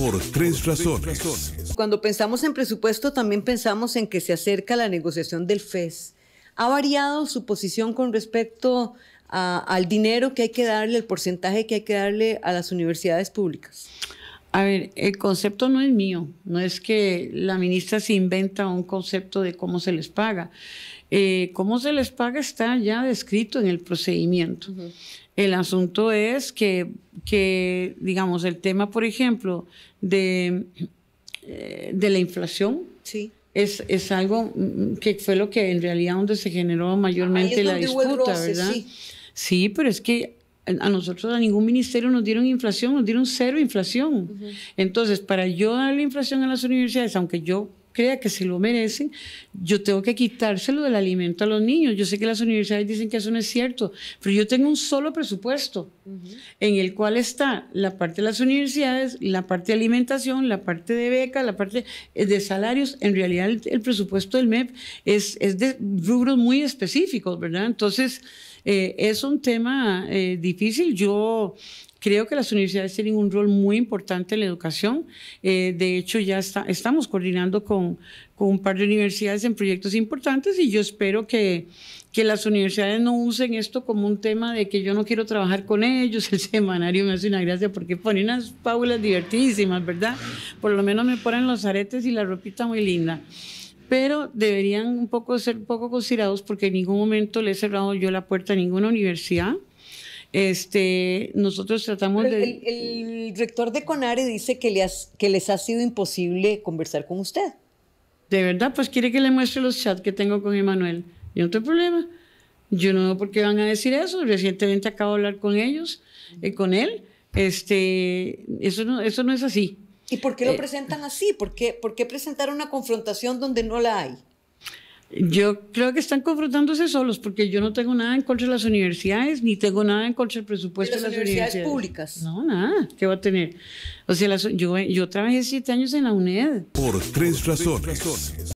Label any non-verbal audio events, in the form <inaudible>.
por tres razones. Cuando pensamos en presupuesto, también pensamos en que se acerca la negociación del FES. ¿Ha variado su posición con respecto al dinero que hay que darle, el porcentaje que hay que darle a las universidades públicas? A ver, el concepto no es mío, no es que la ministra se inventa un concepto de cómo se les paga. Eh, cómo se les paga está ya descrito en el procedimiento. El asunto es que, digamos, el tema, por ejemplo, de, eh, la inflación. Es, algo mm, que fue lo que en realidad donde se generó mayormente la disputa, ¿verdad? Sí. sí. pero es que a nosotros, a ningún ministerio nos dieron inflación, nos dieron cero inflación. Entonces, para yo darle inflación a las universidades, aunque yo crea que se lo merecen, yo tengo que quitárselo del alimento a los niños. Yo sé que las universidades dicen que eso no es cierto, pero yo tengo un solo presupuesto en el cual está la parte de las universidades, la parte de alimentación, la parte de becas, la parte eh, de salarios. En realidad el, presupuesto del MEP es, es, de rubros muy específicos, ¿verdad? Entonces... Eh, es un tema eh, difícil. Yo Creo que las universidades tienen un rol muy importante en la educación. Eh, de hecho, ya estamos coordinando con, un par de universidades en proyectos importantes y yo espero que, las universidades no usen esto como un tema de que yo no quiero trabajar con ellos, <laughs> el semanario me hace una gracia porque pone unas fábulas divertidísimas, ¿verdad? Por lo menos me ponen los aretes y la ropita muy linda. Pero deberían un poco ser un poco considerados porque en ningún momento le he cerrado yo la puerta a ninguna universidad este, nosotros tratamos de... El, rector de Conare dice que, le que les ha sido imposible conversar con usted. De verdad, pues quiere que le muestre los chats que tengo con Emanuel. Y no tengo problema. Yo no veo por qué van a decir eso. Recientemente acabo de hablar con ellos, eh, con él. Este, eso, no, eso no es así. ¿Y por qué lo eh, presentan así? ¿Por qué, ¿Por qué presentar una confrontación donde no la hay? Yo creo que están confrontándose solos porque yo no tengo nada en contra de las universidades ni tengo nada en contra del presupuesto de las, universidades, públicas. No, nada. ¿Qué va a tener? O sea, yo, yo trabajé siete años en la UNED. Por tres razones.